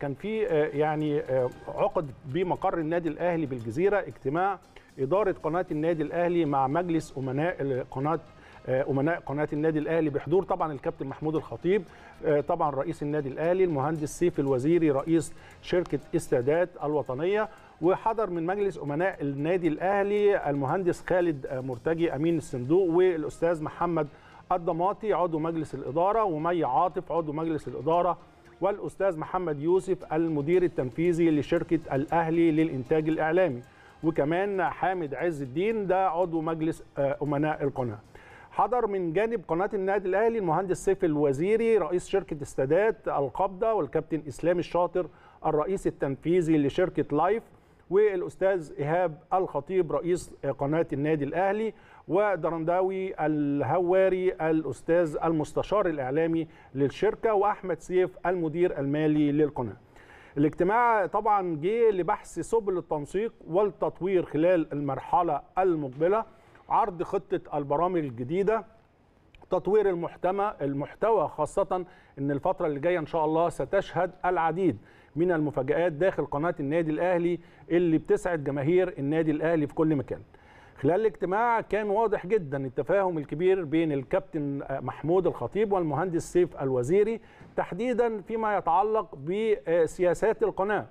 كان في آه، يعني آه، عقد بمقر النادي الاهلي بالجزيره اجتماع اداره قناه النادي الاهلي مع مجلس امناء قناه آه، امناء قناه النادي الاهلي بحضور طبعا الكابتن محمود الخطيب طبعا رئيس النادي الاهلي المهندس سيف الوزيري رئيس شركه استادات الوطنيه وحضر من مجلس امناء النادي الاهلي المهندس خالد مرتجي امين الصندوق والاستاذ محمد الضماطي عضو مجلس الاداره ومي عاطف عضو مجلس الاداره والاستاذ محمد يوسف المدير التنفيذي لشركه الاهلي للانتاج الاعلامي وكمان حامد عز الدين ده عضو مجلس آه، امناء القناه حضر من جانب قناه النادي الاهلي المهندس سيف الوزيري رئيس شركه السادات القبضه والكابتن اسلام الشاطر الرئيس التنفيذي لشركه لايف والاستاذ ايهاب الخطيب رئيس قناه النادي الاهلي ودرنداوي الهواري الأستاذ المستشار الإعلامي للشركة وأحمد سيف المدير المالي للقناة الاجتماع طبعا جه لبحث سبل التنسيق والتطوير خلال المرحلة المقبلة عرض خطة البرامج الجديدة تطوير المحتمى المحتوى خاصة أن الفترة اللي جاية إن شاء الله ستشهد العديد من المفاجآت داخل قناة النادي الأهلي اللي بتسعد جماهير النادي الأهلي في كل مكان خلال الاجتماع كان واضح جدا التفاهم الكبير بين الكابتن محمود الخطيب والمهندس سيف الوزيري تحديدا فيما يتعلق بسياسات القناه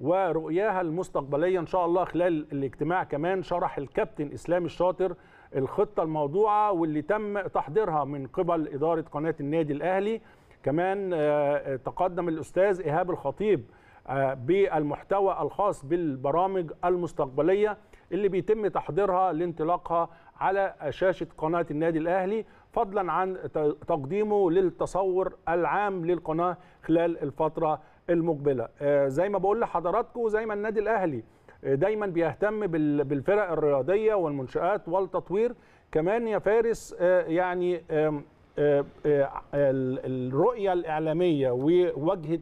ورؤياها المستقبليه ان شاء الله خلال الاجتماع كمان شرح الكابتن اسلام الشاطر الخطه الموضوعه واللي تم تحضيرها من قبل اداره قناه النادي الاهلي كمان آه، تقدم الاستاذ ايهاب الخطيب آه، بالمحتوى الخاص بالبرامج المستقبليه اللي بيتم تحضيرها لانطلاقها على شاشة قناة النادي الأهلي فضلا عن تقديمه للتصور العام للقناة خلال الفترة المقبلة آه، زي ما بقول لحضراتكم زي ما النادي الأهلي آه، دايما بيهتم بالفرق الرياضية والمنشآت والتطوير كمان يا فارس آه، يعني الرؤية الإعلامية ووجهة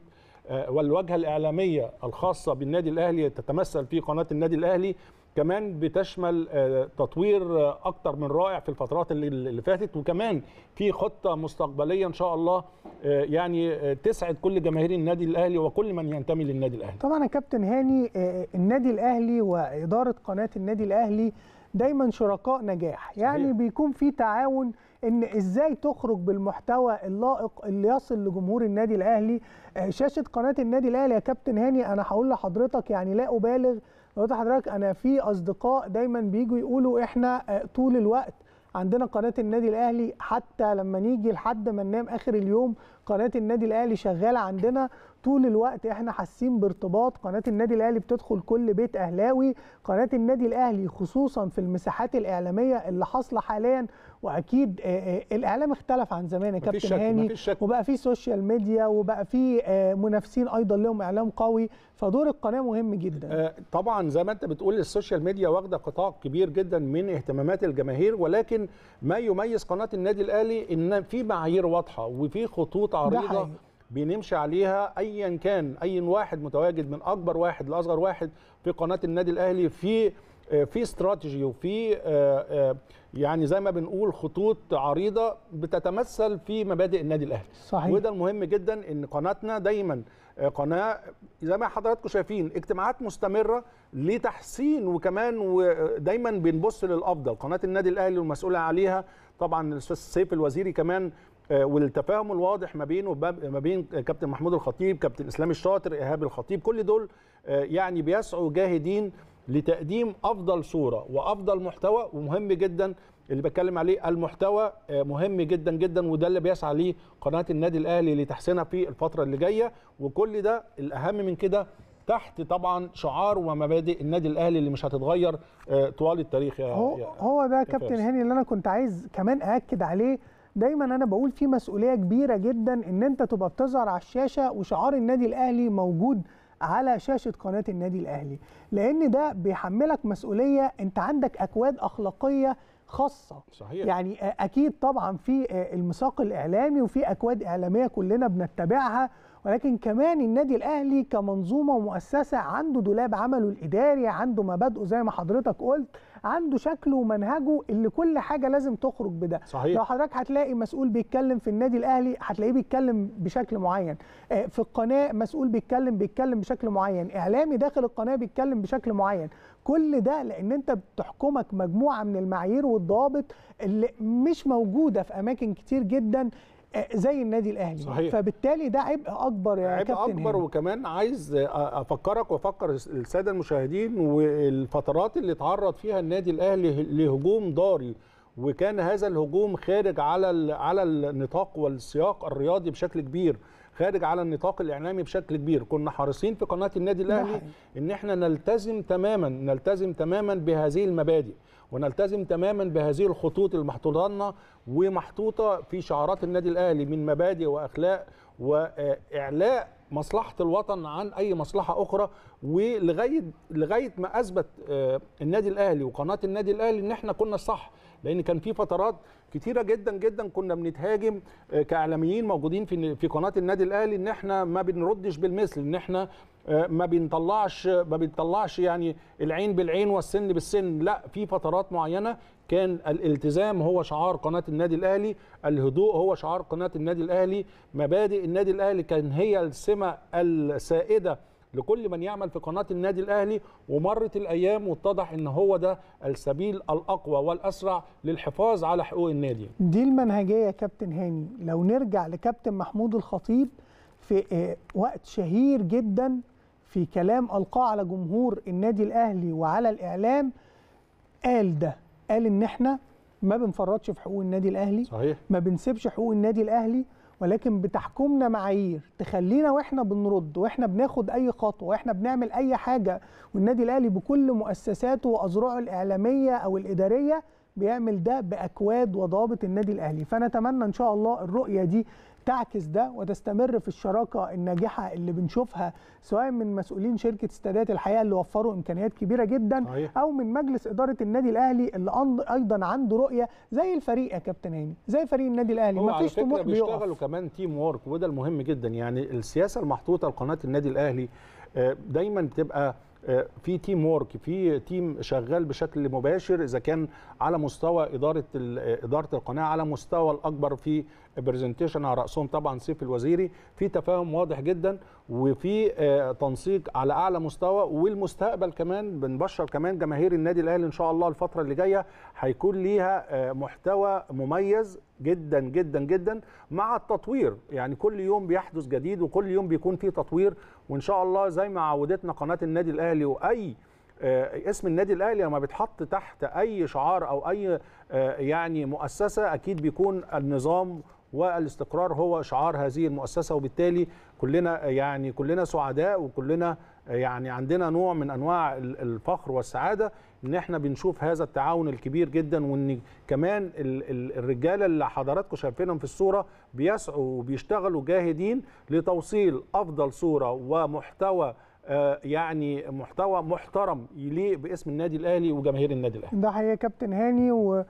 والوجهة الإعلامية الخاصة بالنادي الأهلي تتمثل في قناة النادي الأهلي كمان بتشمل آه، تطوير آه، اكتر من رائع في الفترات اللي فاتت وكمان في خطه مستقبليه ان شاء الله آه، يعني تسعد كل جماهير النادي الاهلي وكل من ينتمي للنادي الاهلي طبعا يا كابتن هاني النادي الاهلي واداره قناه النادي الاهلي دايما شركاء نجاح يعني صحيح. بيكون في تعاون ان ازاي تخرج بالمحتوى اللائق اللي يصل لجمهور النادي الاهلي شاشه قناه النادي الاهلي يا كابتن هاني انا هقول لحضرتك يعني لا ابالغ لو قلت لحضرتك انا في اصدقاء دايما بيجوا يقولوا احنا آه، طول الوقت عندنا قناه النادي الاهلي حتى لما نيجي لحد ما ننام اخر اليوم قناه النادي الاهلي شغاله عندنا طول الوقت احنا حاسين بارتباط قناه النادي الاهلي بتدخل كل بيت اهلاوي قناه النادي الاهلي خصوصا في المساحات الاعلاميه اللي حاصله حاليا واكيد آه، آه، الاعلام اختلف عن زمان يا كابتن هاني وبقى في سوشيال ميديا وبقى في آه، منافسين ايضا لهم اعلام قوي فدور القناه مهم جدا طبعا زي ما انت بتقول السوشيال ميديا واخده قطاع كبير جدا من اهتمامات الجماهير ولكن ما يميز قناه النادي الاهلي ان في معايير واضحه وفي خطوط خطوط عريضه بنمشي عليها ايا كان اي واحد متواجد من اكبر واحد لاصغر واحد في قناه النادي الاهلي في آه، في استراتيجي وفي آه، آه، يعني زي ما بنقول خطوط عريضه بتتمثل في مبادئ النادي الاهلي صحيح وده المهم جدا ان قناتنا دايما قناه زي ما حضراتكم شايفين اجتماعات مستمره لتحسين وكمان ودايما بنبص للافضل قناه النادي الاهلي والمسؤوله عليها طبعا الاستاذ سيف الوزيري كمان آه، والتفاهم الواضح ما بينه ما بين كابتن محمود الخطيب كابتن اسلام الشاطر ايهاب الخطيب كل دول آه، يعني بيسعوا جاهدين لتقديم افضل صوره وافضل محتوى ومهم جدا اللي بتكلم عليه المحتوى آه، مهم جدا جدا وده اللي بيسعى ليه قناه النادي الاهلي لتحسينها في الفتره اللي جايه وكل ده الاهم من كده تحت طبعا شعار ومبادئ النادي الاهلي اللي مش هتتغير طوال التاريخ يا هو, يا هو ده كابتن هاني اللي انا كنت عايز كمان ااكد عليه دايما انا بقول في مسؤوليه كبيره جدا ان انت تبقى بتظهر على الشاشه وشعار النادي الاهلي موجود على شاشه قناه النادي الاهلي لان ده بيحملك مسؤوليه انت عندك اكواد اخلاقيه خاصه صحيح. يعني اكيد طبعا في آه، المساق الاعلامي وفي اكواد اعلاميه كلنا بنتبعها ولكن كمان النادي الاهلي كمنظومه ومؤسسه عنده دولاب عمله الاداري عنده مبادئه زي ما حضرتك قلت عنده شكله ومنهجه اللي كل حاجه لازم تخرج بده صحيح. لو حضرتك هتلاقي مسؤول بيتكلم في النادي الاهلي هتلاقيه بيتكلم بشكل معين آه، في القناه مسؤول بيتكلم بيتكلم بشكل معين اعلامي داخل القناه بيتكلم بشكل معين كل ده لان انت بتحكمك مجموعه من المعايير والضوابط اللي مش موجوده في اماكن كتير جدا آه، زي النادي الاهلي يعني. صحيح. فبالتالي ده عبء اكبر يا عبء كابتن اكبر هنا. وكمان عايز افكرك وافكر الساده المشاهدين والفترات اللي اتعرض فيها النادي الاهلي لهجوم ضاري وكان هذا الهجوم خارج على على النطاق والسياق الرياضي بشكل كبير خارج على النطاق الاعلامي بشكل كبير كنا حريصين في قناه النادي الاهلي ان احنا نلتزم تماما نلتزم تماما بهذه المبادئ ونلتزم تماما بهذه الخطوط المحطوطه لنا ومحطوطه في شعارات النادي الاهلي من مبادئ واخلاق واعلاء مصلحه الوطن عن اي مصلحه اخرى ولغايه لغايه ما اثبت آه، النادي الاهلي وقناه النادي الاهلي ان احنا كنا الصح لان كان في فترات كتيره جدا جدا كنا بنتهاجم آه، كاعلاميين موجودين في في قناه النادي الاهلي ان احنا ما بنردش بالمثل ان احنا آه، ما بنطلعش ما بنطلعش يعني العين بالعين والسن بالسن لا في فترات معينه كان الالتزام هو شعار قناه النادي الاهلي الهدوء هو شعار قناه النادي الاهلي مبادئ النادي الاهلي كان هي السمه السائده لكل من يعمل في قناه النادي الاهلي ومرت الايام واتضح ان هو ده السبيل الاقوى والاسرع للحفاظ على حقوق النادي دي المنهجيه يا كابتن هاني لو نرجع لكابتن محمود الخطيب في آه، وقت شهير جدا في كلام القاه على جمهور النادي الاهلي وعلى الاعلام قال ده قال ان احنا ما بنفرطش في حقوق النادي الاهلي صحيح ما بنسيبش حقوق النادي الاهلي ولكن بتحكمنا معايير تخلينا واحنا بنرد واحنا بناخد اي خطوه واحنا بنعمل اي حاجه والنادي الاهلي بكل مؤسساته واذرعه الاعلاميه او الاداريه بيعمل ده باكواد وضوابط النادي الاهلي فنتمنى ان شاء الله الرؤيه دي تعكس ده وتستمر في الشراكه الناجحه اللي بنشوفها سواء من مسؤولين شركه استادات الحقيقه اللي وفروا امكانيات كبيره جدا او من مجلس اداره النادي الاهلي اللي ايضا عنده رؤيه زي الفريق يا كابتن هاني زي فريق النادي الاهلي ما فيش طموح بيقف بيشتغلوا كمان تيم وورك وده المهم جدا يعني السياسه المحطوطه لقناه النادي الاهلي آه، دايما بتبقى آه، في تيم وورك في تيم شغال بشكل مباشر اذا كان على مستوى اداره آه، اداره القناه على مستوى الاكبر في برزنتيشن على راسهم طبعا سيف الوزيري في تفاهم واضح جدا وفي آه، تنسيق على اعلى مستوى والمستقبل كمان بنبشر كمان جماهير النادي الاهلي ان شاء الله الفتره اللي جايه هيكون ليها آه، محتوى مميز جدا جدا جدا مع التطوير يعني كل يوم بيحدث جديد وكل يوم بيكون فيه تطوير وان شاء الله زي ما عودتنا قناه النادي الاهلي واي آه، اسم النادي الاهلي لما بيتحط تحت اي شعار او اي يعني مؤسسه اكيد بيكون النظام والاستقرار هو شعار هذه المؤسسه وبالتالي كلنا يعني كلنا سعداء وكلنا يعني عندنا نوع من انواع الفخر والسعاده ان احنا بنشوف هذا التعاون الكبير جدا وان كمان الرجاله اللي حضراتكم شايفينهم في الصوره بيسعوا وبيشتغلوا جاهدين لتوصيل افضل صوره ومحتوى آه، يعني محتوى محترم يليق باسم النادي الاهلي وجماهير النادي الاهلي ده حقيقه كابتن هاني و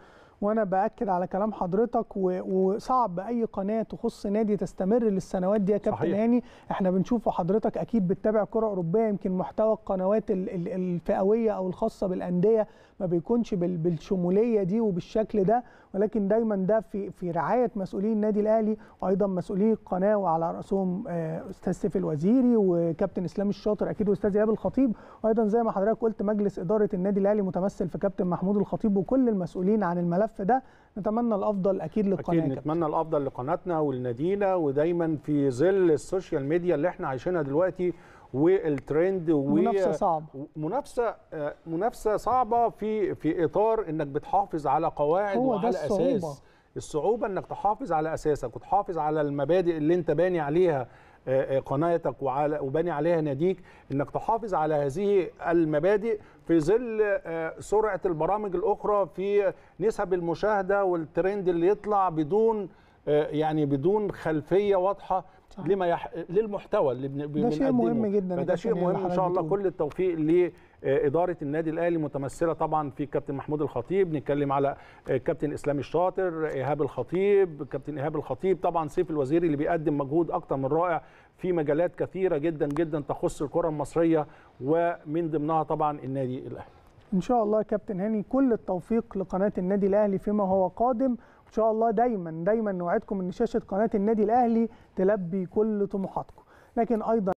وانا باكد على كلام حضرتك وصعب اي قناه تخص نادي تستمر للسنوات دي يا كابتن هاني احنا بنشوف وحضرتك اكيد بتتابع كره اوروبيه يمكن محتوى القنوات الفئويه او الخاصه بالانديه ما بيكونش بالشموليه دي وبالشكل ده ولكن دايما ده في في رعايه مسؤولي النادي الاهلي وايضا مسؤولي القناه وعلى راسهم آه، استاذ سيف الوزيري وكابتن اسلام الشاطر اكيد واستاذ ايهاب الخطيب وايضا زي ما حضرتك قلت مجلس اداره النادي الاهلي متمثل في كابتن محمود الخطيب وكل المسؤولين عن الملف الملف ده نتمنى الافضل اكيد للقناه اكيد نتمنى الافضل لقناتنا ولنادينا ودايما في ظل السوشيال ميديا اللي احنا عايشينها دلوقتي والترند منافسه صعبه منافسه آه، منافسه صعبه في في اطار انك بتحافظ على قواعد وعلى الصعوبة. اساس الصعوبه انك تحافظ على اساسك وتحافظ على المبادئ اللي انت باني عليها قناتك وبني عليها ناديك انك تحافظ على هذه المبادئ في ظل آه، سرعه البرامج الاخرى في نسب المشاهده والترند اللي يطلع بدون آه، يعني بدون خلفيه واضحه لما يح... للمحتوى اللي بنقدمه ده شيء مهم جدا ده شيء مهم ان شاء الله كل التوفيق ليه آه، اداره النادي الاهلي متمثله طبعا في كابتن محمود الخطيب نتكلم على آه، كابتن اسلام الشاطر ايهاب الخطيب كابتن ايهاب الخطيب طبعا سيف الوزير اللي بيقدم مجهود اكتر من رائع في مجالات كثيره جدا جدا تخص الكره المصريه ومن ضمنها طبعا النادي الاهلي ان شاء الله كابتن هاني كل التوفيق لقناه النادي الاهلي فيما هو قادم ان شاء الله دايما دايما نوعدكم ان شاشه قناه النادي الاهلي تلبي كل طموحاتكم لكن ايضا